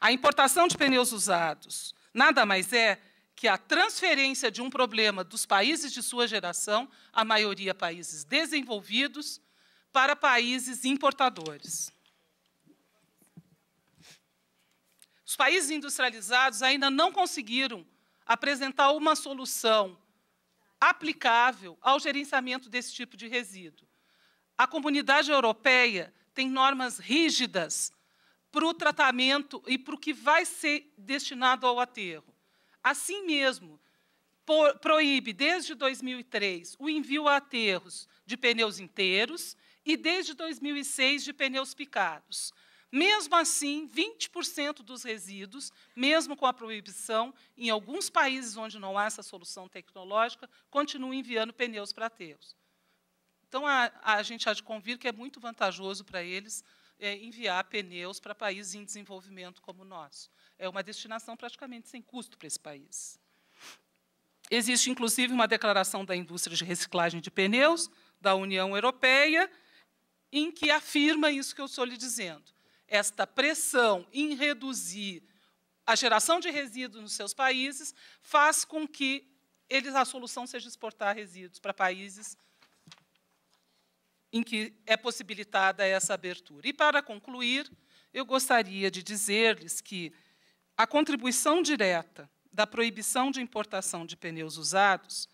A importação de pneus usados nada mais é que a transferência de um problema dos países de sua geração, a maioria países desenvolvidos, para países importadores. Os países industrializados ainda não conseguiram apresentar uma solução aplicável ao gerenciamento desse tipo de resíduo. A comunidade europeia tem normas rígidas para o tratamento e para o que vai ser destinado ao aterro. Assim mesmo, proíbe desde 2003 o envio a aterros de pneus inteiros e desde 2006 de pneus picados. Mesmo assim, 20% dos resíduos, mesmo com a proibição, em alguns países onde não há essa solução tecnológica, continuam enviando pneus para aterros. Então, a, a gente há de convir que é muito vantajoso para eles é, enviar pneus para países em desenvolvimento como o nosso. É uma destinação praticamente sem custo para esse país. Existe, inclusive, uma declaração da indústria de reciclagem de pneus da União Europeia, em que afirma isso que eu estou lhe dizendo. Esta pressão em reduzir a geração de resíduos nos seus países faz com que eles a solução seja exportar resíduos para países em que é possibilitada essa abertura. E, para concluir, eu gostaria de dizer-lhes que a contribuição direta da proibição de importação de pneus usados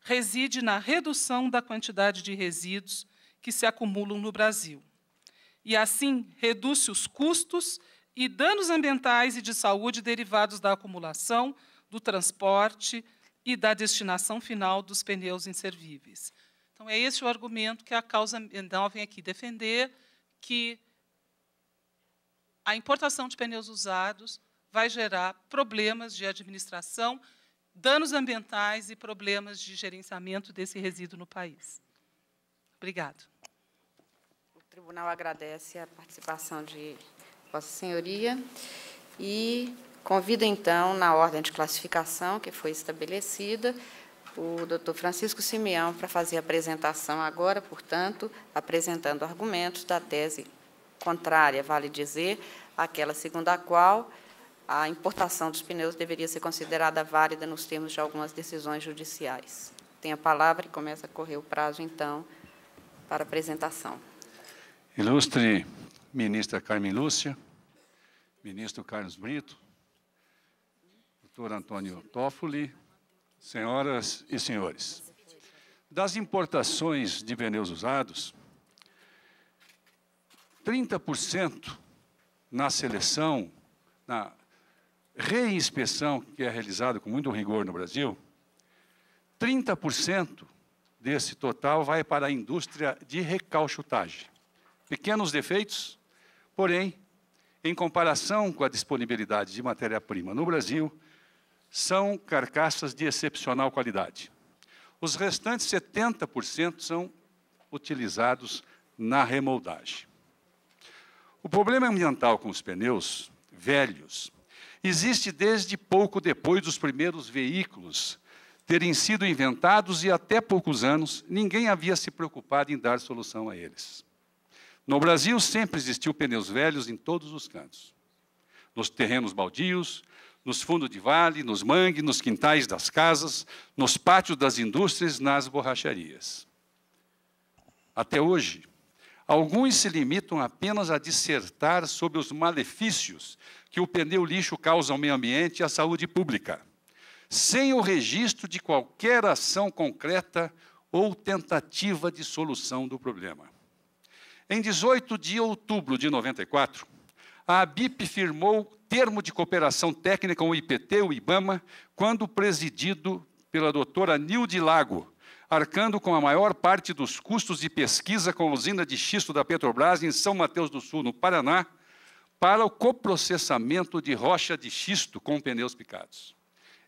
reside na redução da quantidade de resíduos que se acumulam no Brasil. E, assim, reduz-se os custos e danos ambientais e de saúde derivados da acumulação, do transporte e da destinação final dos pneus inservíveis. Então, é esse o argumento que a causa ambiental vem aqui defender, que a importação de pneus usados vai gerar problemas de administração, danos ambientais e problemas de gerenciamento desse resíduo no país. Obrigado. O tribunal agradece a participação de Vossa Senhoria e convida, então, na ordem de classificação que foi estabelecida, o doutor Francisco Simeão para fazer a apresentação agora, portanto, apresentando argumentos da tese contrária, vale dizer, aquela segundo a qual a importação dos pneus deveria ser considerada válida nos termos de algumas decisões judiciais. Tem a palavra e começa a correr o prazo, então, para a apresentação. Ilustre ministra Carmen Lúcia, ministro Carlos Brito, doutor Antônio Toffoli, senhoras e senhores, das importações de pneus usados, 30% na seleção, na reinspeção que é realizada com muito rigor no Brasil, 30% desse total vai para a indústria de recauchutagem. Pequenos defeitos, porém, em comparação com a disponibilidade de matéria-prima no Brasil, são carcaças de excepcional qualidade. Os restantes 70% são utilizados na remoldagem. O problema ambiental com os pneus velhos existe desde pouco depois dos primeiros veículos terem sido inventados e até poucos anos ninguém havia se preocupado em dar solução a eles. No Brasil sempre existiu pneus velhos em todos os cantos. Nos terrenos baldios, nos fundos de vale, nos mangues, nos quintais das casas, nos pátios das indústrias, nas borracharias. Até hoje, alguns se limitam apenas a dissertar sobre os malefícios que o pneu lixo causa ao meio ambiente e à saúde pública, sem o registro de qualquer ação concreta ou tentativa de solução do problema. Em 18 de outubro de 94, a ABIP firmou termo de cooperação técnica, com o IPT, o IBAMA, quando presidido pela doutora Nilde Lago, arcando com a maior parte dos custos de pesquisa com a usina de xisto da Petrobras em São Mateus do Sul, no Paraná, para o coprocessamento de rocha de xisto com pneus picados.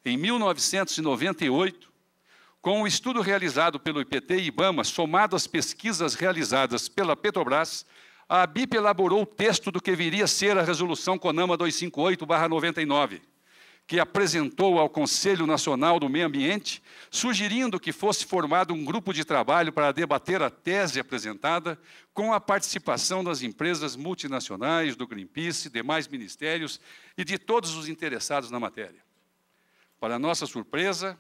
Em 1998, com o um estudo realizado pelo IPT e IBAMA, somado às pesquisas realizadas pela Petrobras, a BIP elaborou o texto do que viria a ser a resolução CONAMA 258-99, que apresentou ao Conselho Nacional do Meio Ambiente, sugerindo que fosse formado um grupo de trabalho para debater a tese apresentada, com a participação das empresas multinacionais, do Greenpeace, demais ministérios e de todos os interessados na matéria. Para nossa surpresa,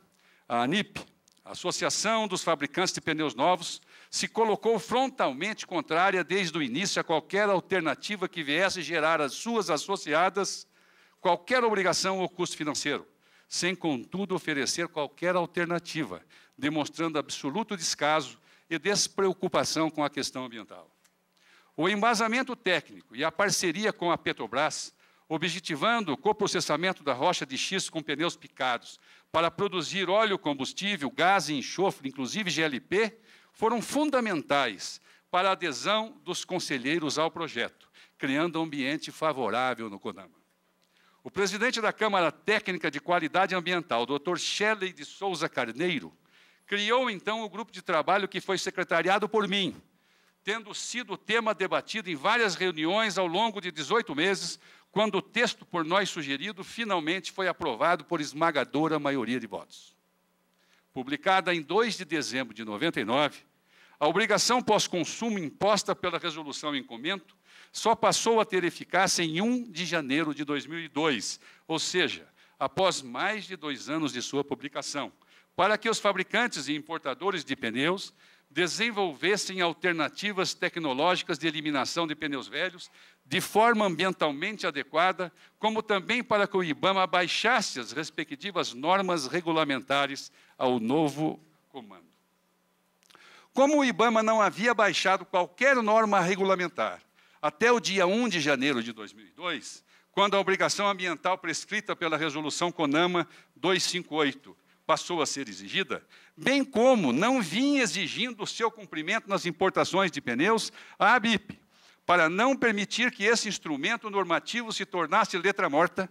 a ANIP, Associação dos Fabricantes de Pneus Novos, se colocou frontalmente contrária desde o início a qualquer alternativa que viesse gerar às suas associadas qualquer obrigação ou custo financeiro, sem, contudo, oferecer qualquer alternativa, demonstrando absoluto descaso e despreocupação com a questão ambiental. O embasamento técnico e a parceria com a Petrobras, objetivando o coprocessamento da rocha de xisto com pneus picados para produzir óleo combustível, gás e enxofre, inclusive GLP, foram fundamentais para a adesão dos conselheiros ao projeto, criando um ambiente favorável no CONAMA. O presidente da Câmara Técnica de Qualidade Ambiental, Dr. Shelley de Souza Carneiro, criou então o grupo de trabalho que foi secretariado por mim, tendo sido tema debatido em várias reuniões ao longo de 18 meses, quando o texto por nós sugerido finalmente foi aprovado por esmagadora maioria de votos publicada em 2 de dezembro de 99, a obrigação pós-consumo imposta pela resolução em comento só passou a ter eficácia em 1 de janeiro de 2002, ou seja, após mais de dois anos de sua publicação, para que os fabricantes e importadores de pneus desenvolvessem alternativas tecnológicas de eliminação de pneus velhos de forma ambientalmente adequada, como também para que o IBAMA baixasse as respectivas normas regulamentares ao novo comando. Como o IBAMA não havia baixado qualquer norma regulamentar até o dia 1 de janeiro de 2002, quando a obrigação ambiental prescrita pela Resolução CONAMA 258 passou a ser exigida, bem como não vinha exigindo o seu cumprimento nas importações de pneus, a ABIP, para não permitir que esse instrumento normativo se tornasse letra morta,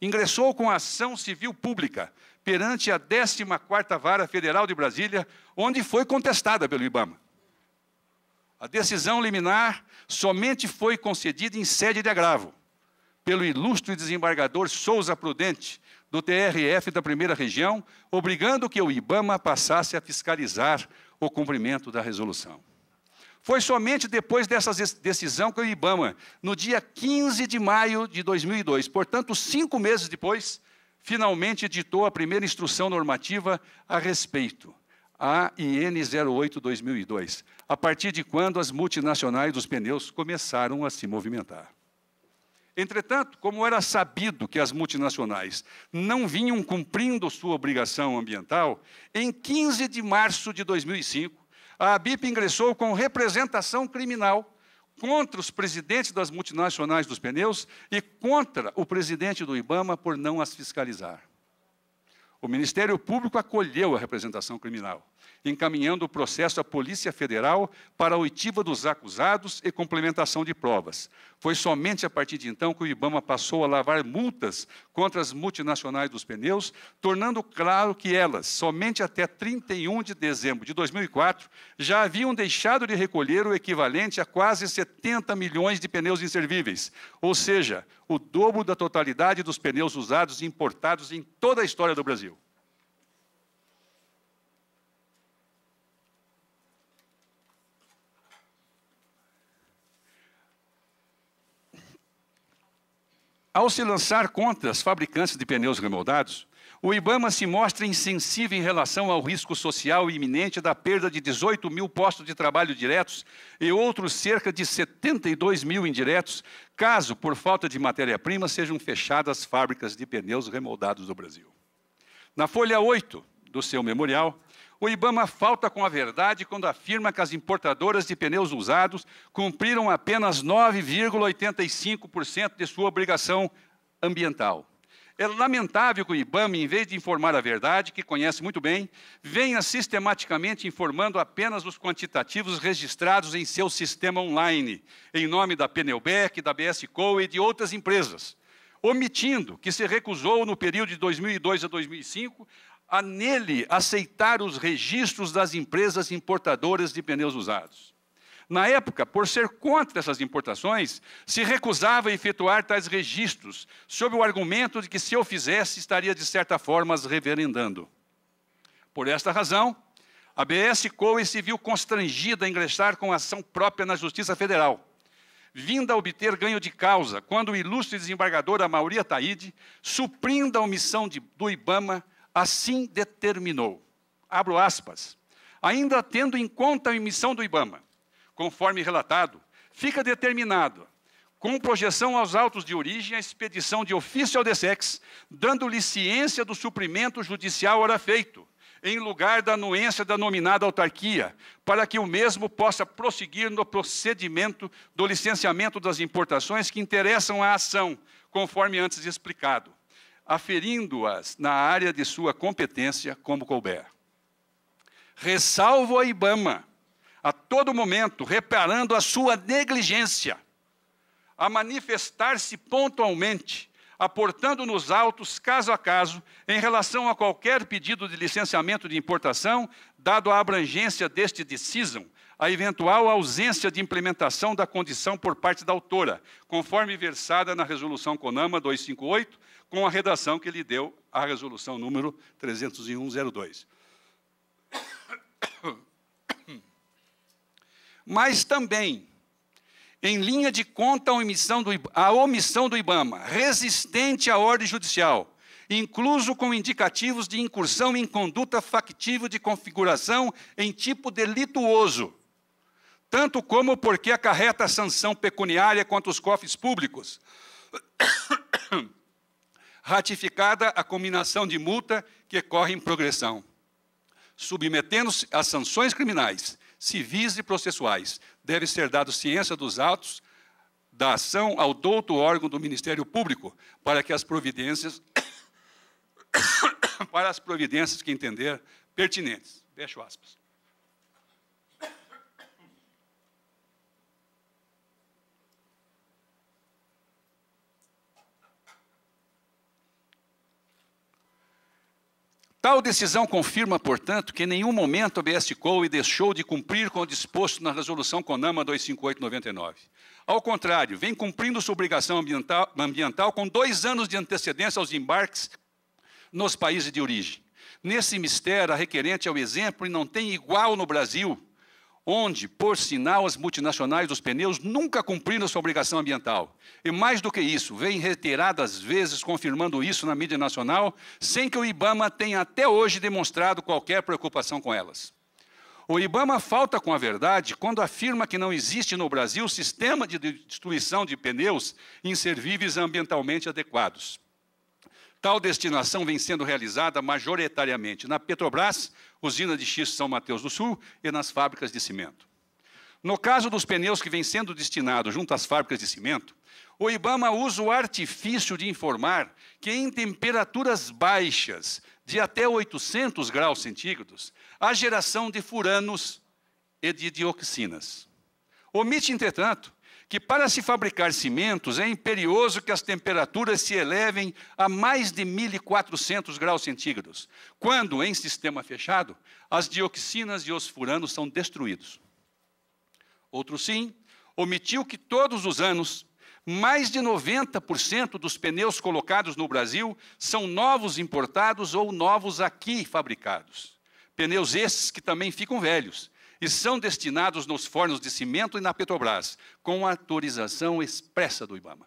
ingressou com ação civil pública perante a 14ª Vara Federal de Brasília, onde foi contestada pelo IBAMA. A decisão liminar somente foi concedida em sede de agravo pelo ilustre desembargador Souza Prudente, do TRF da Primeira Região, obrigando que o IBAMA passasse a fiscalizar o cumprimento da resolução. Foi somente depois dessa decisão que o Ibama, no dia 15 de maio de 2002, portanto, cinco meses depois, finalmente editou a primeira instrução normativa a respeito, a IN 08-2002, a partir de quando as multinacionais dos pneus começaram a se movimentar. Entretanto, como era sabido que as multinacionais não vinham cumprindo sua obrigação ambiental, em 15 de março de 2005, a BIP ingressou com representação criminal contra os presidentes das multinacionais dos pneus e contra o presidente do Ibama por não as fiscalizar. O Ministério Público acolheu a representação criminal encaminhando o processo à Polícia Federal para a oitiva dos acusados e complementação de provas. Foi somente a partir de então que o Ibama passou a lavar multas contra as multinacionais dos pneus, tornando claro que elas, somente até 31 de dezembro de 2004, já haviam deixado de recolher o equivalente a quase 70 milhões de pneus inservíveis, ou seja, o dobro da totalidade dos pneus usados e importados em toda a história do Brasil. Ao se lançar contra as fabricantes de pneus remoldados, o Ibama se mostra insensível em relação ao risco social iminente da perda de 18 mil postos de trabalho diretos e outros cerca de 72 mil indiretos, caso, por falta de matéria-prima, sejam fechadas as fábricas de pneus remoldados do Brasil. Na folha 8 do seu memorial, o Ibama falta com a verdade quando afirma que as importadoras de pneus usados cumpriram apenas 9,85% de sua obrigação ambiental. É lamentável que o IBAMA, em vez de informar a verdade, que conhece muito bem, venha sistematicamente informando apenas os quantitativos registrados em seu sistema online, em nome da Pneubec, da BS Co e de outras empresas, omitindo que se recusou, no período de 2002 a 2005, a nele aceitar os registros das empresas importadoras de pneus usados. Na época, por ser contra essas importações, se recusava a efetuar tais registros, sob o argumento de que, se eu fizesse, estaria, de certa forma, as reverendando. Por esta razão, a BS Coe se viu constrangida a ingressar com ação própria na Justiça Federal, vinda a obter ganho de causa quando o ilustre desembargador Amaury Ataíde suprinda a omissão de, do IBAMA assim determinou. Abro aspas. Ainda tendo em conta a emissão do IBAMA, conforme relatado, fica determinado, com projeção aos autos de origem, a expedição de ofício ao DSEX, dando-lhe ciência do suprimento judicial ora feito, em lugar da anuência da nominada autarquia, para que o mesmo possa prosseguir no procedimento do licenciamento das importações que interessam à ação, conforme antes explicado aferindo-as na área de sua competência, como couber. Ressalvo a IBAMA, a todo momento reparando a sua negligência, a manifestar-se pontualmente, aportando nos autos, caso a caso, em relação a qualquer pedido de licenciamento de importação, dado a abrangência deste decisão, a eventual ausência de implementação da condição por parte da autora, conforme versada na Resolução CONAMA 258, com a redação que ele deu à resolução número 30102. Mas também, em linha de conta a omissão do, IBAMA, resistente à ordem judicial, incluso com indicativos de incursão em conduta factível de configuração em tipo delituoso, tanto como porque acarreta sanção pecuniária contra os cofres públicos, ratificada a combinação de multa que corre em progressão, submetendo-se a sanções criminais, civis e processuais. Deve ser dado ciência dos atos da ação ao douto órgão do Ministério Público, para que as providências para as providências que entender pertinentes. Fecho aspas. Tal decisão confirma, portanto, que em nenhum momento a BS Coe deixou de cumprir com o disposto na resolução CONAMA 25899. Ao contrário, vem cumprindo sua obrigação ambiental, ambiental com dois anos de antecedência aos embarques nos países de origem. Nesse mistério, a requerente é o exemplo e não tem igual no Brasil onde, por sinal, as multinacionais dos pneus nunca cumpriram sua obrigação ambiental. E mais do que isso, vem reiteradas vezes confirmando isso na mídia nacional, sem que o IBAMA tenha até hoje demonstrado qualquer preocupação com elas. O IBAMA falta com a verdade quando afirma que não existe no Brasil sistema de destruição de pneus inservíveis ambientalmente adequados. Tal destinação vem sendo realizada majoritariamente na Petrobras, usina de xisto São Mateus do Sul e nas fábricas de cimento. No caso dos pneus que vem sendo destinados junto às fábricas de cimento, o IBAMA usa o artifício de informar que em temperaturas baixas, de até 800 graus centígrados, há geração de furanos e de dioxinas. Omite, entretanto, que para se fabricar cimentos é imperioso que as temperaturas se elevem a mais de 1.400 graus centígrados, quando, em sistema fechado, as dioxinas e os furanos são destruídos. Outro sim, omitiu que todos os anos, mais de 90% dos pneus colocados no Brasil são novos importados ou novos aqui fabricados. Pneus esses que também ficam velhos e são destinados nos fornos de cimento e na Petrobras, com autorização expressa do Ibama.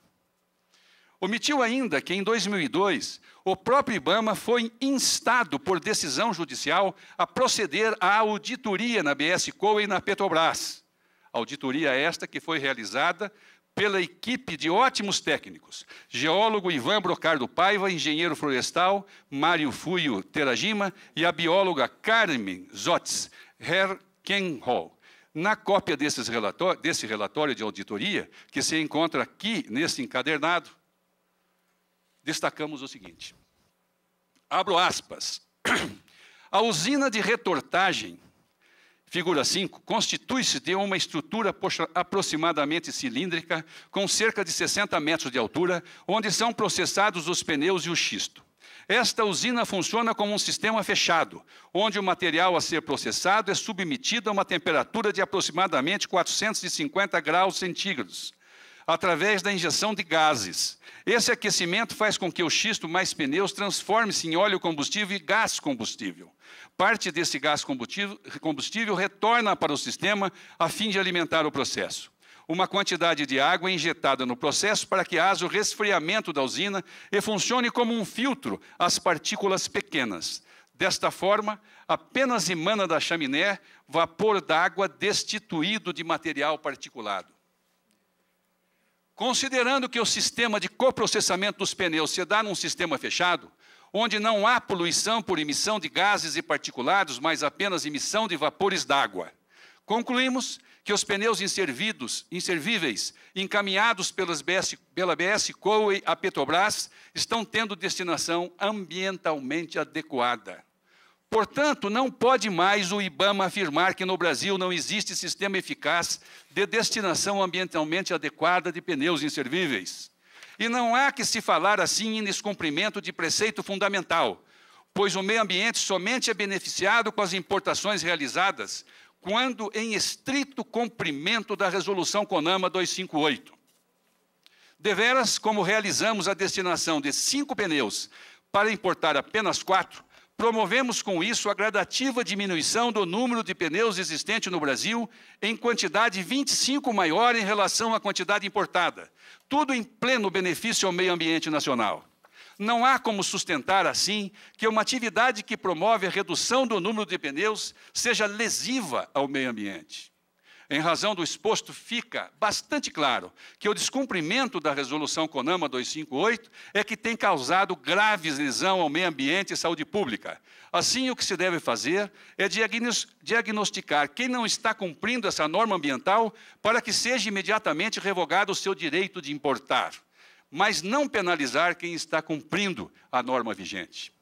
Omitiu ainda que, em 2002, o próprio Ibama foi instado por decisão judicial a proceder à auditoria na BS Coa e na Petrobras. Auditoria esta que foi realizada pela equipe de ótimos técnicos, geólogo Ivan Brocardo Paiva, engenheiro florestal Mário Fuio Terajima e a bióloga Carmen Zotes, Ken Hall. Na cópia desse relatório de auditoria, que se encontra aqui nesse encadernado, destacamos o seguinte: abro aspas. A usina de retortagem, figura 5, constitui-se de uma estrutura aproximadamente cilíndrica, com cerca de 60 metros de altura, onde são processados os pneus e o xisto. Esta usina funciona como um sistema fechado, onde o material a ser processado é submetido a uma temperatura de aproximadamente 450 graus centígrados, através da injeção de gases. Esse aquecimento faz com que o xisto mais pneus transforme-se em óleo combustível e gás combustível. Parte desse gás combustível, combustível retorna para o sistema a fim de alimentar o processo uma quantidade de água injetada no processo para que haja o resfriamento da usina e funcione como um filtro às partículas pequenas. Desta forma, apenas emana da chaminé vapor d'água destituído de material particulado. Considerando que o sistema de coprocessamento dos pneus se dá num sistema fechado, onde não há poluição por emissão de gases e particulados, mas apenas emissão de vapores d'água, concluímos que os pneus inservidos, inservíveis, encaminhados pelas BS, pela BS Coe à Petrobras, estão tendo destinação ambientalmente adequada. Portanto, não pode mais o IBAMA afirmar que no Brasil não existe sistema eficaz de destinação ambientalmente adequada de pneus inservíveis. E não há que se falar assim em descumprimento de preceito fundamental, pois o meio ambiente somente é beneficiado com as importações realizadas quando em estrito cumprimento da resolução CONAMA 258. Deveras, como realizamos a destinação de cinco pneus para importar apenas quatro, promovemos com isso a gradativa diminuição do número de pneus existente no Brasil em quantidade 25 maior em relação à quantidade importada, tudo em pleno benefício ao meio ambiente nacional. Não há como sustentar assim que uma atividade que promove a redução do número de pneus seja lesiva ao meio ambiente. Em razão do exposto, fica bastante claro que o descumprimento da resolução CONAMA 258 é que tem causado graves lesão ao meio ambiente e saúde pública. Assim, o que se deve fazer é diagnosticar quem não está cumprindo essa norma ambiental para que seja imediatamente revogado o seu direito de importar mas não penalizar quem está cumprindo a norma vigente.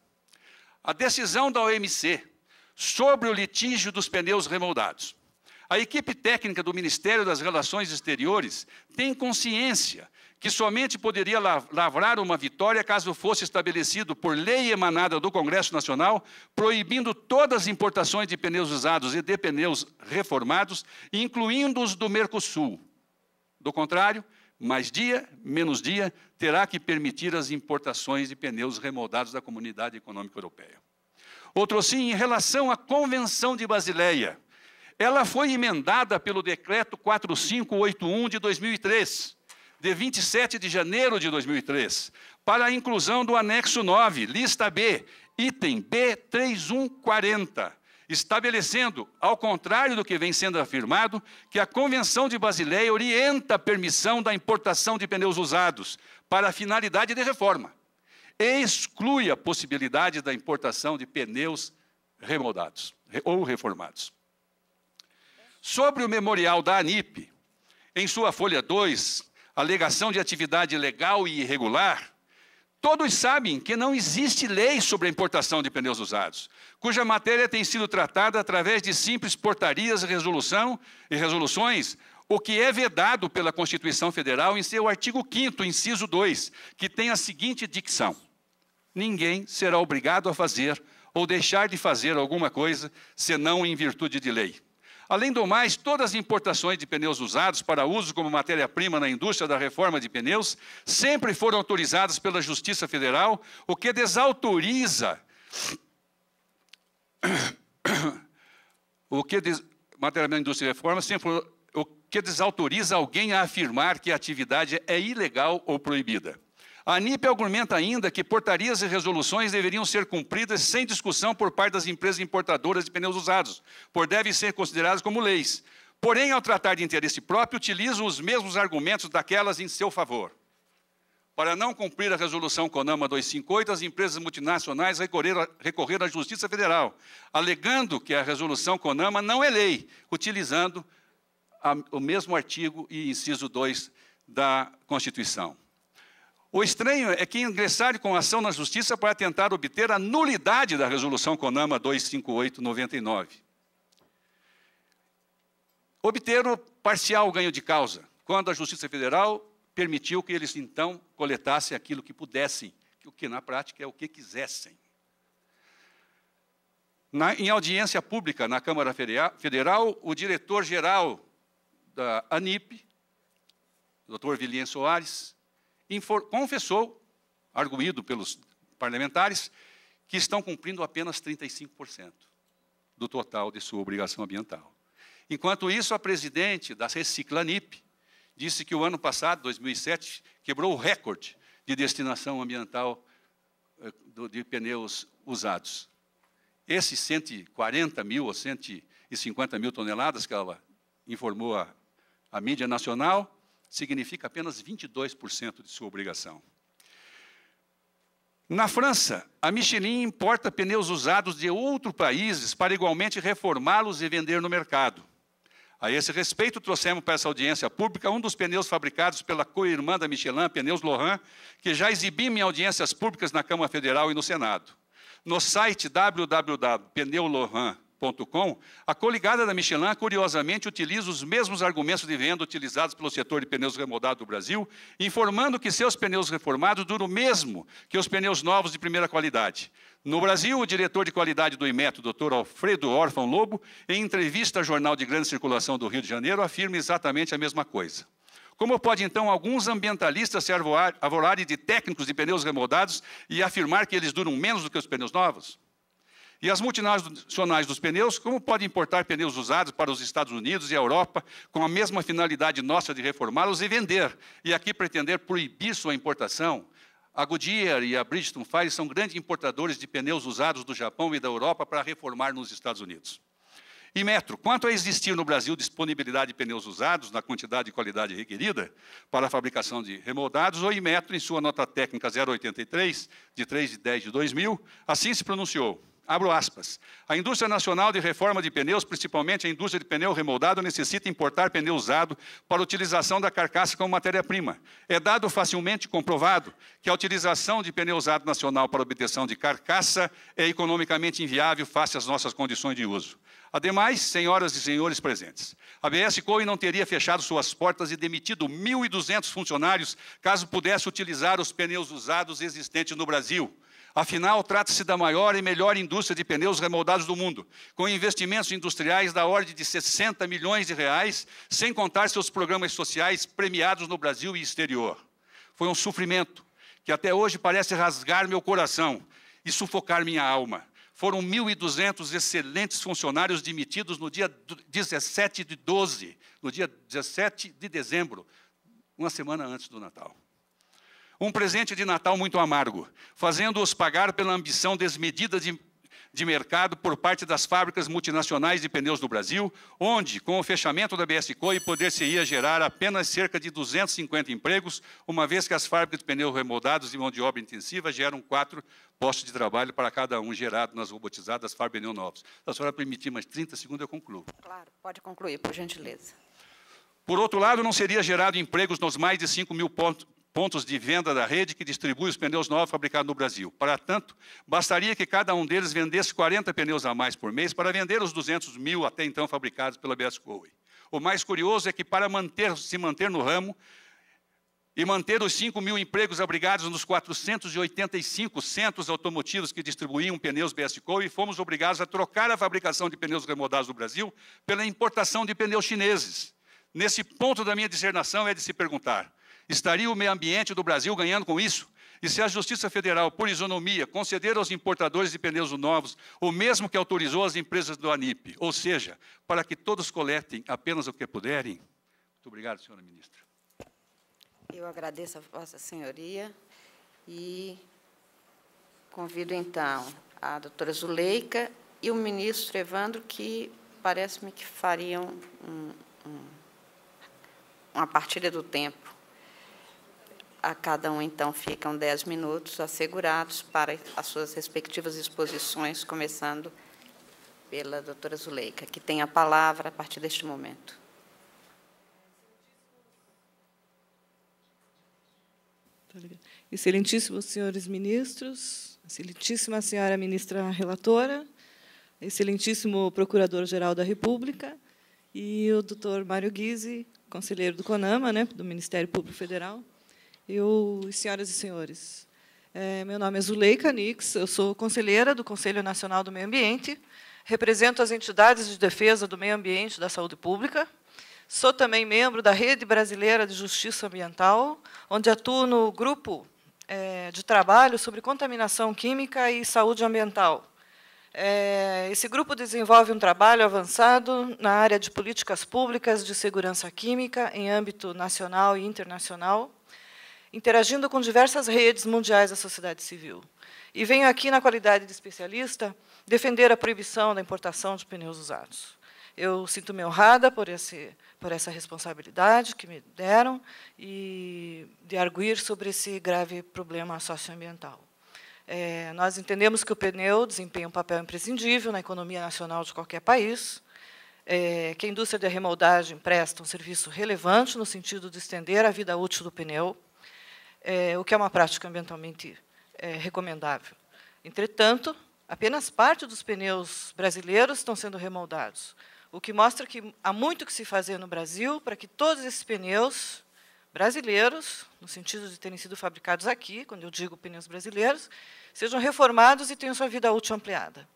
A decisão da OMC sobre o litígio dos pneus remoldados. A equipe técnica do Ministério das Relações Exteriores tem consciência que somente poderia lavrar uma vitória caso fosse estabelecido por lei emanada do Congresso Nacional, proibindo todas as importações de pneus usados e de pneus reformados, incluindo os do Mercosul. Do contrário, mais dia menos dia terá que permitir as importações de pneus remoldados da Comunidade Econômica Europeia. Outro sim, em relação à Convenção de Basileia, ela foi emendada pelo decreto 4581 de 2003, de 27 de janeiro de 2003, para a inclusão do anexo 9, lista B, item B3140 estabelecendo, ao contrário do que vem sendo afirmado, que a Convenção de Basileia orienta a permissão da importação de pneus usados para a finalidade de reforma, exclui a possibilidade da importação de pneus remoldados ou reformados. Sobre o memorial da ANIP, em sua folha 2, alegação de atividade legal e irregular, Todos sabem que não existe lei sobre a importação de pneus usados, cuja matéria tem sido tratada através de simples portarias resolução e resoluções, o que é vedado pela Constituição Federal em seu artigo 5 inciso 2, que tem a seguinte dicção: Ninguém será obrigado a fazer ou deixar de fazer alguma coisa senão em virtude de lei. Além do mais, todas as importações de pneus usados para uso como matéria-prima na indústria da reforma de pneus sempre foram autorizadas pela Justiça Federal, o que desautoriza. O que des... matéria da indústria de reforma sempre o que desautoriza alguém a afirmar que a atividade é ilegal ou proibida. A ANIP argumenta ainda que portarias e resoluções deveriam ser cumpridas sem discussão por parte das empresas importadoras de pneus usados, por devem ser consideradas como leis. Porém, ao tratar de interesse próprio, utilizam os mesmos argumentos daquelas em seu favor. Para não cumprir a resolução CONAMA 258, as empresas multinacionais recorreram, recorreram à Justiça Federal, alegando que a resolução CONAMA não é lei, utilizando a, o mesmo artigo e inciso 2 da Constituição. O estranho é que ingressar com ação na justiça para tentar obter a nulidade da resolução CONAMA 25899. Obter o parcial ganho de causa, quando a Justiça Federal permitiu que eles então coletassem aquilo que pudessem, o que na prática é o que quisessem. Na, em audiência pública na Câmara Federal, o diretor-geral da ANIP, Dr. Vilien Soares, confessou, arguído pelos parlamentares, que estão cumprindo apenas 35% do total de sua obrigação ambiental. Enquanto isso, a presidente da Reciclanip disse que o ano passado, 2007, quebrou o recorde de destinação ambiental eh, de pneus usados. Esses 140 mil ou 150 mil toneladas que ela informou à, mídia nacional significa apenas 22% de sua obrigação. Na França, a Michelin importa pneus usados de outros países para igualmente reformá-los e vender no mercado. A esse respeito, trouxemos para essa audiência pública um dos pneus fabricados pela co-irmã da Michelin, Pneus Lohan, que já exibimos em audiências públicas na Câmara Federal e no Senado. No site www.pneulohan.com com, a coligada da Michelin, curiosamente, utiliza os mesmos argumentos de venda utilizados pelo setor de pneus remodados do Brasil, informando que seus pneus reformados duram o mesmo que os pneus novos de primeira qualidade. No Brasil, o diretor de qualidade do IMET, o Dr. Alfredo Orfão Lobo, em entrevista ao jornal de grande circulação do Rio de Janeiro, afirma exatamente a mesma coisa. Como pode então alguns ambientalistas se arvorarem de técnicos de pneus remoldados e afirmar que eles duram menos do que os pneus novos? E as multinacionais dos pneus, como podem importar pneus usados para os Estados Unidos e a Europa com a mesma finalidade nossa de reformá-los e vender, e aqui pretender proibir sua importação? A Goodyear e a Bridgestone Fire são grandes importadores de pneus usados do Japão e da Europa para reformar nos Estados Unidos. E metro, quanto a existir no Brasil disponibilidade de pneus usados na quantidade e qualidade requerida para a fabricação de remoldados, ou Imetro, em sua nota técnica 083, de 3 de 10 de 2000, assim se pronunciou. Abro aspas. A indústria nacional de reforma de pneus, principalmente a indústria de pneu remoldado, necessita importar pneu usado para utilização da carcaça como matéria-prima. É dado facilmente comprovado que a utilização de pneu usado nacional para obtenção de carcaça é economicamente inviável face às nossas condições de uso. Ademais, senhoras e senhores presentes, a BS Coe não teria fechado suas portas e demitido 1.200 funcionários caso pudesse utilizar os pneus usados existentes no Brasil. Afinal, trata-se da maior e melhor indústria de pneus remoldados do mundo, com investimentos industriais da ordem de 60 milhões de reais, sem contar seus programas sociais premiados no Brasil e exterior. Foi um sofrimento que até hoje parece rasgar meu coração e sufocar minha alma. Foram 1.200 excelentes funcionários demitidos no dia 17 de 12, no dia 17 de dezembro, uma semana antes do Natal. Um presente de Natal muito amargo, fazendo-os pagar pela ambição desmedida de, de mercado por parte das fábricas multinacionais de pneus do Brasil, onde, com o fechamento da BS Coe, poder-se-ia gerar apenas cerca de 250 empregos, uma vez que as fábricas de pneus remoldados e mão de obra intensiva geram quatro postos de trabalho para cada um gerado nas robotizadas fábricas pneus novos. Se a senhora permitir mais 30 segundos, eu concluo. Claro, pode concluir, por gentileza. Por outro lado, não seria gerado empregos nos mais de 5 mil pontos pontos de venda da rede que distribui os pneus novos fabricados no Brasil. Para tanto, bastaria que cada um deles vendesse 40 pneus a mais por mês para vender os 200 mil até então fabricados pela BS Coe. O mais curioso é que, para manter, se manter no ramo e manter os 5 mil empregos abrigados nos 485 centros automotivos que distribuíam pneus BS Coe, fomos obrigados a trocar a fabricação de pneus remodados no Brasil pela importação de pneus chineses. Nesse ponto da minha discernação é de se perguntar: Estaria o meio ambiente do Brasil ganhando com isso? E se a Justiça Federal, por isonomia, conceder aos importadores de pneus novos o mesmo que autorizou às empresas do ANIP, ou seja, para que todos coletem apenas o que puderem? Muito obrigado, senhora ministra. Eu agradeço a Vossa Senhoria e convido, então, a doutora Zuleika e o ministro Evandro, que parece-me que fariam um, um, uma partilha do tempo. A cada um, então, ficam dez minutos assegurados para as suas respectivas exposições, começando pela doutora Zuleika, que tem a palavra a partir deste momento. Excelentíssimos senhores ministros, excelentíssima senhora ministra relatora, excelentíssimo procurador-geral da República e o doutor Mário Guise, conselheiro do CONAMA, né, do Ministério Público Federal, eu, senhoras e senhores, é, meu nome é Zuleika Nix, eu sou conselheira do Conselho Nacional do Meio Ambiente, represento as entidades de defesa do meio ambiente e da saúde pública, sou também membro da Rede Brasileira de Justiça Ambiental, onde atuo no grupo é, de trabalho sobre contaminação química e saúde ambiental. É, esse grupo desenvolve um trabalho avançado na área de políticas públicas de segurança química em âmbito nacional e internacional, interagindo com diversas redes mundiais da sociedade civil. E venho aqui, na qualidade de especialista, defender a proibição da importação de pneus usados. Eu sinto-me honrada por, esse, por essa responsabilidade que me deram e de arguir sobre esse grave problema socioambiental. É, nós entendemos que o pneu desempenha um papel imprescindível na economia nacional de qualquer país, é, que a indústria de remoldagem presta um serviço relevante no sentido de estender a vida útil do pneu, é, o que é uma prática ambientalmente é, recomendável. Entretanto, apenas parte dos pneus brasileiros estão sendo remoldados, o que mostra que há muito que se fazer no Brasil para que todos esses pneus brasileiros, no sentido de terem sido fabricados aqui, quando eu digo pneus brasileiros, sejam reformados e tenham sua vida útil ampliada.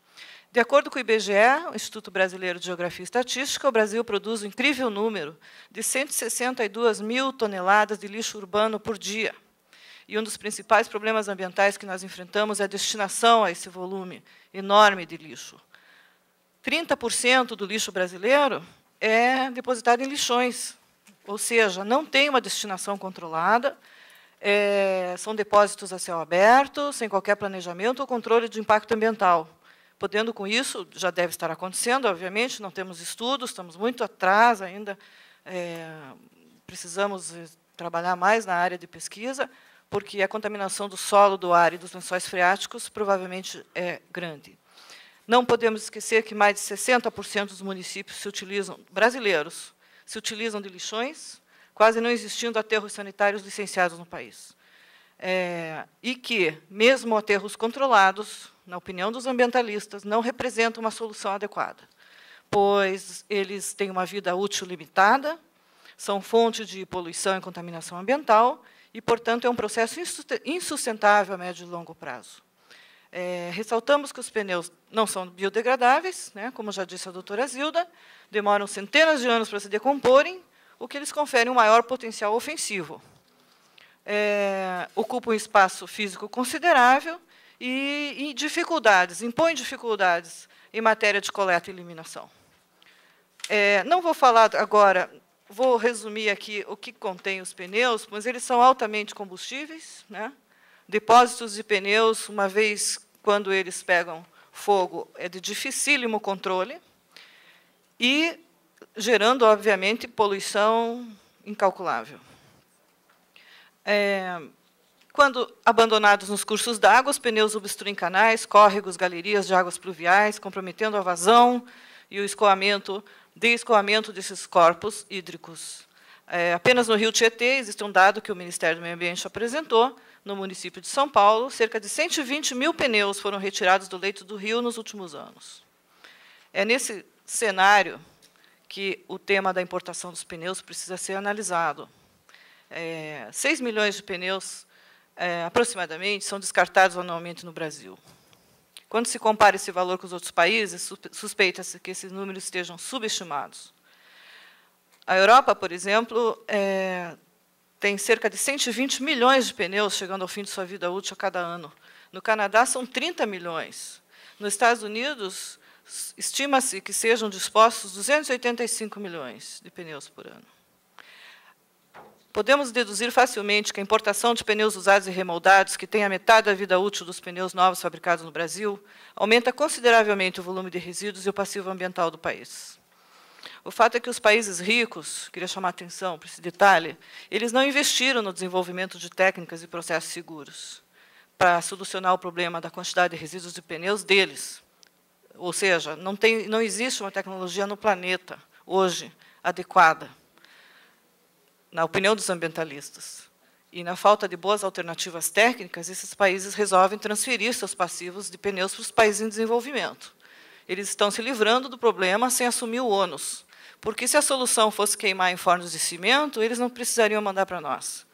De acordo com o IBGE, o Instituto Brasileiro de Geografia e Estatística, o Brasil produz um incrível número de 162 mil toneladas de lixo urbano por dia. E um dos principais problemas ambientais que nós enfrentamos é a destinação a esse volume enorme de lixo. 30% do lixo brasileiro é depositado em lixões, ou seja, não tem uma destinação controlada, é, são depósitos a céu aberto, sem qualquer planejamento ou controle de impacto ambiental. Podendo com isso, já deve estar acontecendo, obviamente, não temos estudos, estamos muito atrás ainda, é, precisamos eh, trabalhar mais na área de pesquisa, porque a contaminação do solo, do ar e dos lençóis freáticos provavelmente é grande. Não podemos esquecer que mais de 60% dos municípios se utilizam, brasileiros se utilizam de lixões, quase não existindo aterros sanitários licenciados no país. É, e que, mesmo aterros controlados, na opinião dos ambientalistas, não representam uma solução adequada, pois eles têm uma vida útil limitada, são fonte de poluição e contaminação ambiental e, portanto, é um processo insustentável a médio e longo prazo. É, ressaltamos que os pneus não são biodegradáveis, né, como já disse a doutora Zilda, demoram centenas de anos para se decomporem, o que lhes confere um maior potencial ofensivo. É, um espaço físico considerável e, e dificuldades, impõe dificuldades em matéria de coleta e eliminação. É, não vou falar agora Vou resumir aqui o que contém os pneus, mas eles são altamente combustíveis. Né? Depósitos de pneus, uma vez quando eles pegam fogo, é de dificílimo controle. E gerando, obviamente, poluição incalculável. É, quando abandonados nos cursos d'água, os pneus obstruem canais, córregos, galerias de águas pluviais, comprometendo a vazão e o escoamento de escoamento desses corpos hídricos. É, apenas no Rio Tietê, existe um dado que o Ministério do Meio Ambiente apresentou, no município de São Paulo, cerca de 120 mil pneus foram retirados do leito do rio nos últimos anos. É nesse cenário que o tema da importação dos pneus precisa ser analisado. É, 6 milhões de pneus, é, aproximadamente, são descartados anualmente no Brasil. Quando se compara esse valor com os outros países, suspeita-se que esses números estejam subestimados. A Europa, por exemplo, é, tem cerca de 120 milhões de pneus chegando ao fim de sua vida útil a cada ano. No Canadá, são 30 milhões. Nos Estados Unidos, estima-se que sejam dispostos 285 milhões de pneus por ano podemos deduzir facilmente que a importação de pneus usados e remoldados, que tem a metade da vida útil dos pneus novos fabricados no Brasil, aumenta consideravelmente o volume de resíduos e o passivo ambiental do país. O fato é que os países ricos, queria chamar a atenção para esse detalhe, eles não investiram no desenvolvimento de técnicas e processos seguros para solucionar o problema da quantidade de resíduos de pneus deles. Ou seja, não, tem, não existe uma tecnologia no planeta hoje adequada na opinião dos ambientalistas. E na falta de boas alternativas técnicas, esses países resolvem transferir seus passivos de pneus para os países em desenvolvimento. Eles estão se livrando do problema sem assumir o ônus. Porque se a solução fosse queimar em fornos de cimento, eles não precisariam mandar para nós.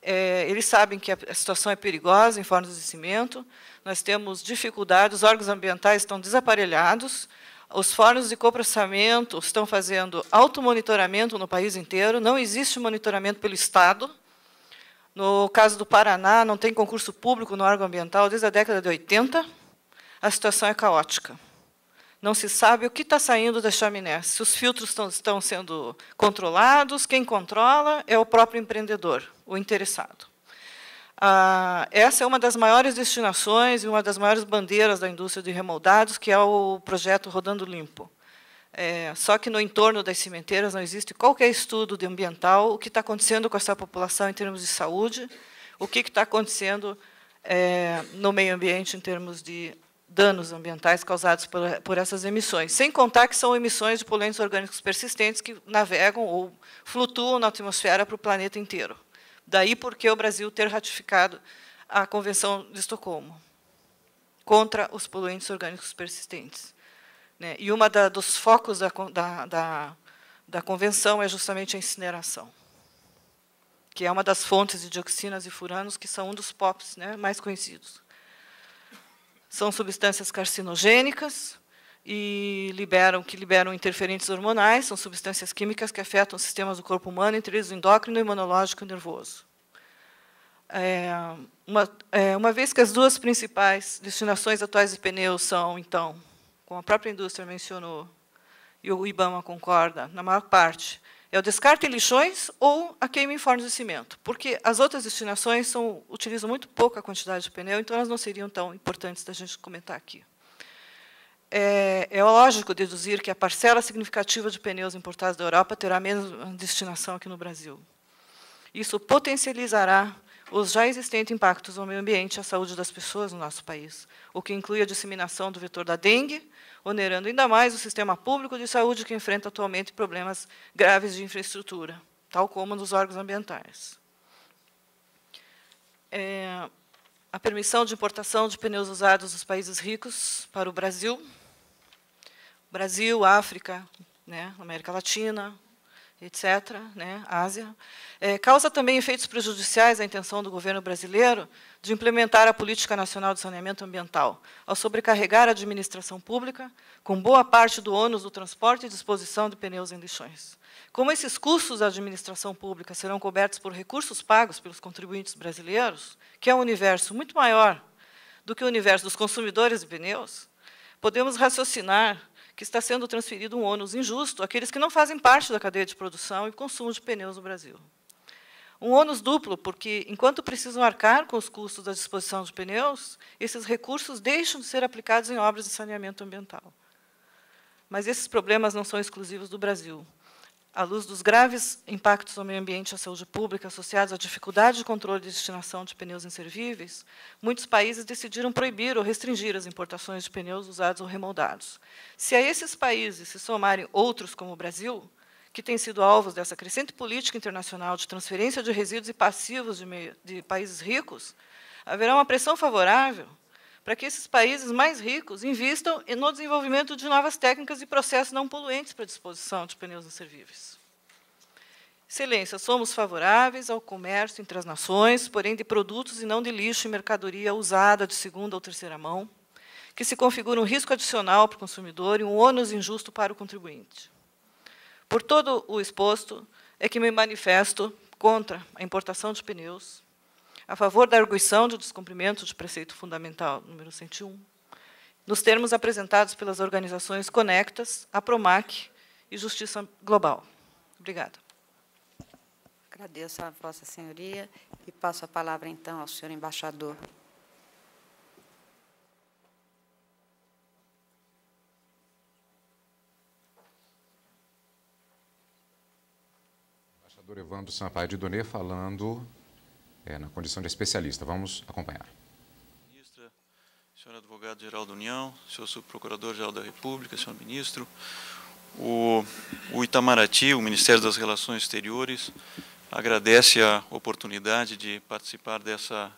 É, eles sabem que a situação é perigosa em fornos de cimento, nós temos dificuldades, os órgãos ambientais estão desaparelhados, os fóruns de coprocessamento estão fazendo automonitoramento no país inteiro, não existe monitoramento pelo Estado. No caso do Paraná, não tem concurso público no órgão ambiental desde a década de 80. A situação é caótica. Não se sabe o que está saindo da chaminé, se os filtros estão, estão sendo controlados, quem controla é o próprio empreendedor, o interessado. Ah, essa é uma das maiores destinações e uma das maiores bandeiras da indústria de remoldados, que é o projeto Rodando Limpo. É, só que no entorno das cimenteiras não existe qualquer estudo de ambiental, o que está acontecendo com essa população em termos de saúde, o que está acontecendo é, no meio ambiente em termos de danos ambientais causados por, por, essas emissões. Sem contar que são emissões de poluentes orgânicos persistentes que navegam ou flutuam na atmosfera para o planeta inteiro. Daí porque o Brasil ter ratificado a Convenção de Estocolmo contra os poluentes orgânicos persistentes. Né? E uma da, dos focos da, da, da, da convenção é justamente a incineração, que é uma das fontes de dioxinas e furanos, que são um dos POPs né, mais conhecidos. São substâncias carcinogênicas, e liberam que liberam interferentes hormonais, são substâncias químicas que afetam os sistemas do corpo humano, entre eles o endócrino, imunológico e nervoso. É, uma, é, uma vez que as duas principais destinações atuais de pneus são, então, como a própria indústria mencionou, e o IBAMA concorda, na maior parte, é o descarte em lixões ou a queima em fornos de cimento, porque as outras destinações são, utilizam muito pouca quantidade de pneu, então elas não seriam tão importantes da gente comentar aqui é, é lógico deduzir que a parcela significativa de pneus importados da Europa terá a mesma destinação aqui no Brasil. Isso potencializará os já existentes impactos ao meio ambiente e à saúde das pessoas no nosso país, o que inclui a disseminação do vetor da dengue, onerando ainda mais o sistema público de saúde que enfrenta atualmente problemas graves de infraestrutura, tal como nos órgãos ambientais. É, a permissão de importação de pneus usados dos países ricos para o Brasil Brasil, África, né, América Latina, etc., né, Ásia, é, causa também efeitos prejudiciais à intenção do governo brasileiro de implementar a Política Nacional de Saneamento Ambiental, ao sobrecarregar a administração pública com boa parte do ônus do transporte e disposição de pneus em lixões. Como esses custos da administração pública serão cobertos por recursos pagos pelos contribuintes brasileiros, que é um universo muito maior do que o universo dos consumidores de pneus, podemos raciocinar que está sendo transferido um ônus injusto àqueles que não fazem parte da cadeia de produção e consumo de pneus no Brasil. Um ônus duplo, porque, enquanto precisam arcar com os custos da disposição de pneus, esses recursos deixam de ser aplicados em obras de saneamento ambiental. Mas esses problemas não são exclusivos do Brasil à luz dos graves impactos ao meio ambiente e à saúde pública associados à dificuldade de controle de destinação de pneus inservíveis, muitos países decidiram proibir ou restringir as importações de pneus usados ou remoldados. Se a esses países se somarem outros, como o Brasil, que tem sido alvos dessa crescente política internacional de transferência de resíduos e passivos de, meio, de países ricos, haverá uma pressão favorável para que esses países mais ricos invistam no desenvolvimento de novas técnicas e processos não poluentes para a disposição de pneus inservíveis. Excelência, somos favoráveis ao comércio entre as nações, porém de produtos e não de lixo e mercadoria usada de segunda ou terceira mão, que se configura um risco adicional para o consumidor e um ônus injusto para o contribuinte. Por todo o exposto, é que me manifesto contra a importação de pneus, a favor da arguição de descumprimento de preceito fundamental número 101, nos termos apresentados pelas organizações Conectas, APROMAC e Justiça Global. Obrigada. Agradeço a Vossa Senhoria e passo a palavra, então, ao senhor embaixador. Embaixador Evandro Sampaio de Donê falando é, na condição de especialista. Vamos acompanhar. Ministra, senhor advogado-geral da União, senhor subprocurador-geral da República, senhor ministro, o, o Itamaraty, o Ministério das Relações Exteriores, agradece a oportunidade de participar dessa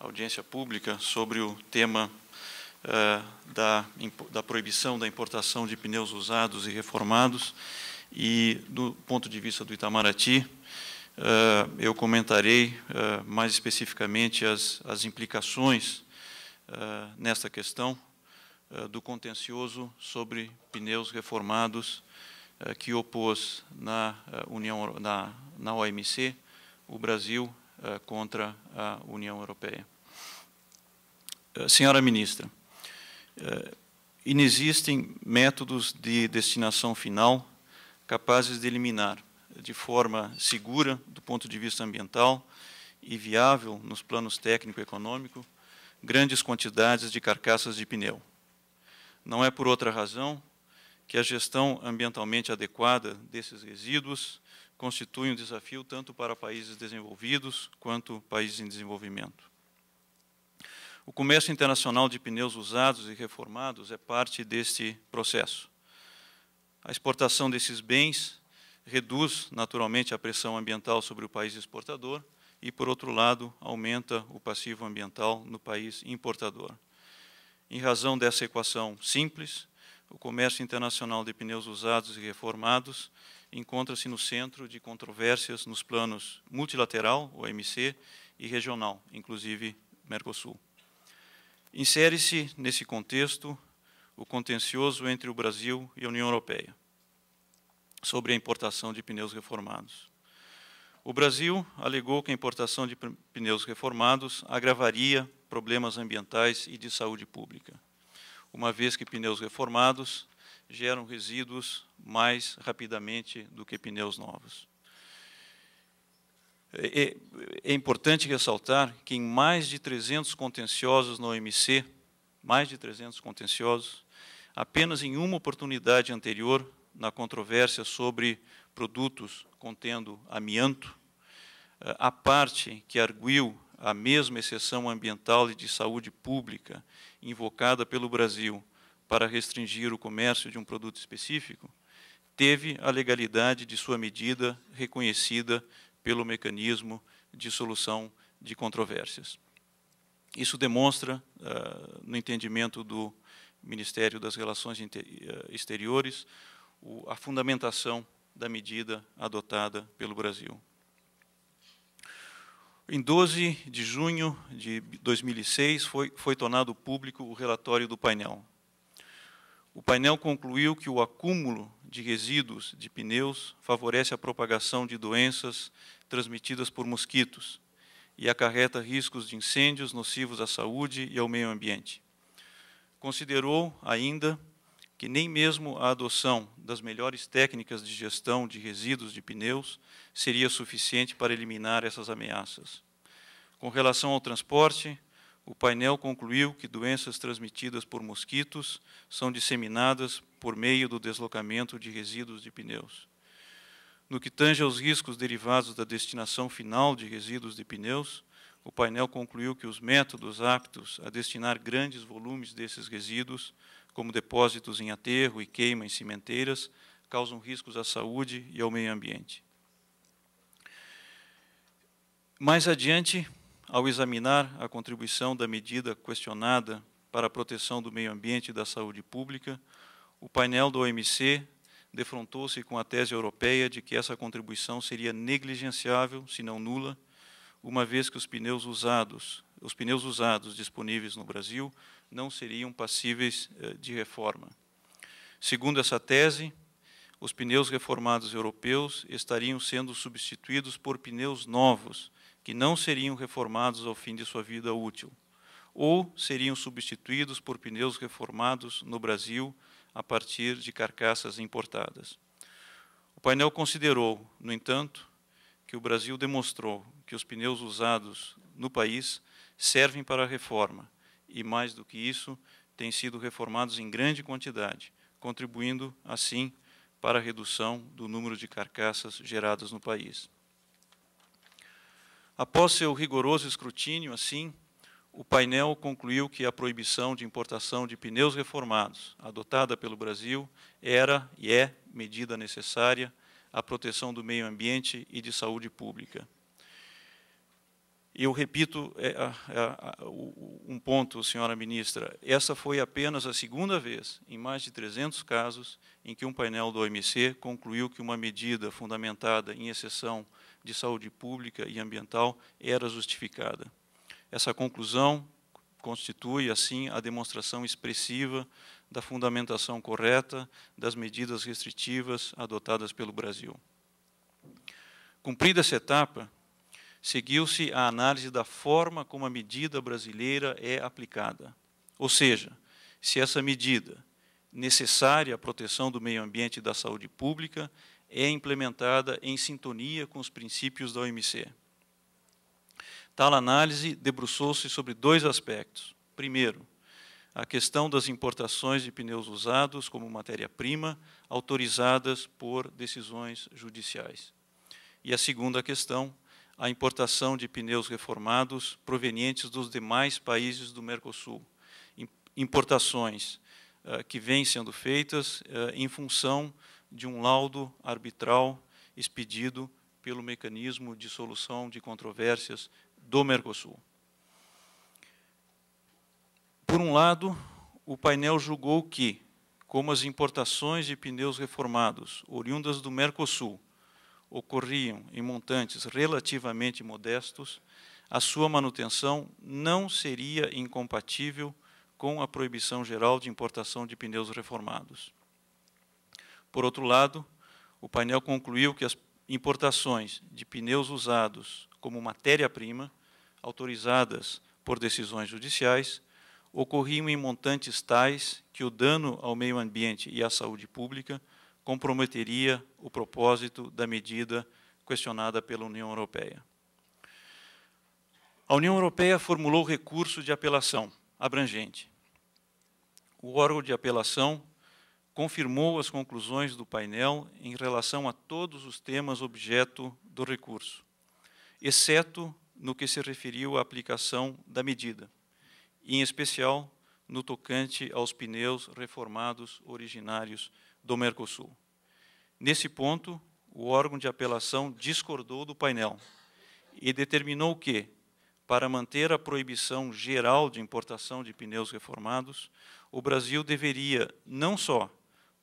audiência pública sobre o tema Uh, da, da, proibição da importação de pneus usados e reformados, e do ponto de vista do Itamaraty, uh, eu comentarei uh, mais especificamente as, as implicações uh, nesta questão do contencioso sobre pneus reformados que opôs na, União, na, na OMC o Brasil contra a União Europeia. Senhora ministra, inexistem métodos de destinação final capazes de eliminar de forma segura do ponto de vista ambiental e viável nos planos técnico-econômico grandes quantidades de carcaças de pneu. Não é por outra razão que a gestão ambientalmente adequada desses resíduos constitui um desafio tanto para países desenvolvidos quanto países em desenvolvimento. O comércio internacional de pneus usados e reformados é parte deste processo. A exportação desses bens reduz naturalmente a pressão ambiental sobre o país exportador e, por outro lado, aumenta o passivo ambiental no país importador. Em razão dessa equação simples, o comércio internacional de pneus usados e reformados encontra-se no centro de controvérsias nos planos multilateral, OMC, e regional, inclusive Mercosul. Insere-se, nesse contexto, o contencioso entre o Brasil e a União Europeia sobre a importação de pneus reformados. O Brasil alegou que a importação de pneus reformados agravaria problemas ambientais e de saúde pública, uma vez que pneus reformados geram resíduos mais rapidamente do que pneus novos. É, é, é importante ressaltar que em mais de 300 contenciosos na OMC, mais de 300 contenciosos, apenas em uma oportunidade anterior na controvérsia sobre produtos contendo amianto, eh, a parte que arguiu a mesma exceção ambiental e de saúde pública invocada pelo Brasil para restringir o comércio de um produto específico, teve a legalidade de sua medida reconhecida pelo mecanismo de solução de controvérsias. Isso demonstra, eh, no entendimento do Ministério das Relações eh, Exteriores, a fundamentação da medida adotada pelo Brasil. Em 12 de junho de 2006, foi, foi tornado público o relatório do painel. O painel concluiu que o acúmulo de resíduos de pneus favorece a propagação de doenças transmitidas por mosquitos e acarreta riscos de incêndios nocivos à saúde e ao meio ambiente. Considerou ainda que nem mesmo a adoção das melhores técnicas de gestão de resíduos de pneus seria suficiente para eliminar essas ameaças. Com relação ao transporte, o painel concluiu que doenças transmitidas por mosquitos são disseminadas por meio do deslocamento de resíduos de pneus. No que tange aos riscos derivados da destinação final de resíduos de pneus, o painel concluiu que os métodos aptos a destinar grandes volumes desses resíduos como depósitos em aterro e queima em cimenteiras, causam riscos à saúde e ao meio ambiente. Mais adiante, ao examinar a contribuição da medida questionada para a proteção do meio ambiente e da saúde pública, o painel do OMC defrontou-se com a tese europeia de que essa contribuição seria negligenciável, se não nula, uma vez que os pneus usados, os pneus usados disponíveis no Brasil não seriam passíveis eh, de reforma. Segundo essa tese, os pneus reformados europeus estariam sendo substituídos por pneus novos, que não seriam reformados ao fim de sua vida útil, ou seriam substituídos por pneus reformados no Brasil a partir de carcaças importadas. O painel considerou, no entanto, que o Brasil demonstrou que os pneus usados no país servem para a reforma, e, mais do que isso, têm sido reformados em grande quantidade, contribuindo, assim, para a redução do número de carcaças geradas no país. Após seu rigoroso escrutínio, assim, o painel concluiu que a proibição de importação de pneus reformados, adotada pelo Brasil, era e é medida necessária à proteção do meio ambiente e de saúde pública. Eu repito é, é, um ponto, senhora ministra. Essa foi apenas a segunda vez, em mais de 300 casos, em que um painel do OMC concluiu que uma medida fundamentada em exceção de saúde pública e ambiental era justificada. Essa conclusão constitui, assim, a demonstração expressiva da fundamentação correta das medidas restritivas adotadas pelo Brasil. Cumprida essa etapa, seguiu-se a análise da forma como a medida brasileira é aplicada. Ou seja, se essa medida, necessária à proteção do meio ambiente e da saúde pública, é implementada em sintonia com os princípios da OMC. Tal análise debruçou-se sobre dois aspectos. Primeiro, a questão das importações de pneus usados como matéria-prima, autorizadas por decisões judiciais. E a segunda questão, a importação de pneus reformados provenientes dos demais países do Mercosul. Importações uh, que vêm sendo feitas uh, em função de um laudo arbitral expedido pelo mecanismo de solução de controvérsias do Mercosul. Por um lado, o painel julgou que, como as importações de pneus reformados oriundas do Mercosul ocorriam em montantes relativamente modestos, a sua manutenção não seria incompatível com a proibição geral de importação de pneus reformados. Por outro lado, o painel concluiu que as importações de pneus usados como matéria-prima, autorizadas por decisões judiciais, ocorriam em montantes tais que o dano ao meio ambiente e à saúde pública comprometeria o propósito da medida questionada pela União Europeia. A União Europeia formulou recurso de apelação abrangente. O órgão de apelação confirmou as conclusões do painel em relação a todos os temas objeto do recurso, exceto no que se referiu à aplicação da medida, em especial no tocante aos pneus reformados originários do Mercosul. Nesse ponto, o órgão de apelação discordou do painel e determinou que, para manter a proibição geral de importação de pneus reformados, o Brasil deveria não só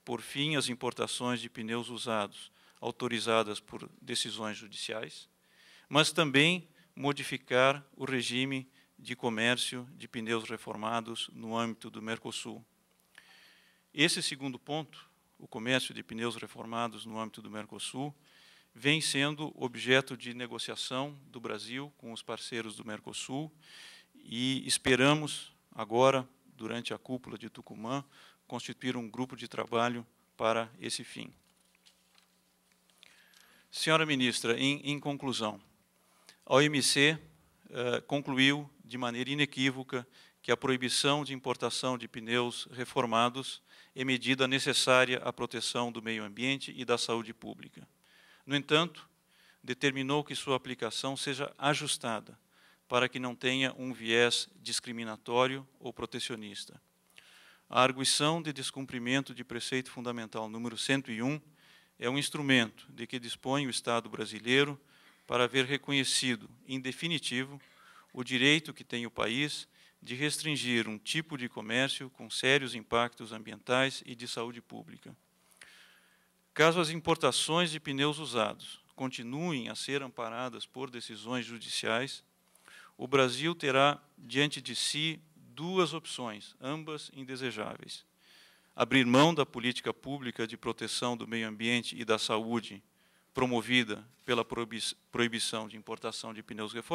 por fim as importações de pneus usados autorizadas por decisões judiciais, mas também modificar o regime de comércio de pneus reformados no âmbito do Mercosul. Esse segundo ponto o comércio de pneus reformados no âmbito do Mercosul, vem sendo objeto de negociação do Brasil com os parceiros do Mercosul e esperamos agora, durante a cúpula de Tucumã, constituir um grupo de trabalho para esse fim. Senhora ministra, em, em conclusão, a OMC eh, concluiu de maneira inequívoca que a proibição de importação de pneus reformados é medida necessária à proteção do meio ambiente e da saúde pública. No entanto, determinou que sua aplicação seja ajustada para que não tenha um viés discriminatório ou protecionista. A arguição de descumprimento de preceito fundamental número 101 é um instrumento de que dispõe o Estado brasileiro para ver reconhecido, em definitivo, o direito que tem o país de restringir um tipo de comércio com sérios impactos ambientais e de saúde pública. Caso as importações de pneus usados continuem a ser amparadas por decisões judiciais, o Brasil terá diante de si duas opções, ambas indesejáveis. Abrir mão da política pública de proteção do meio ambiente e da saúde, promovida pela proibição de importação de pneus reformados,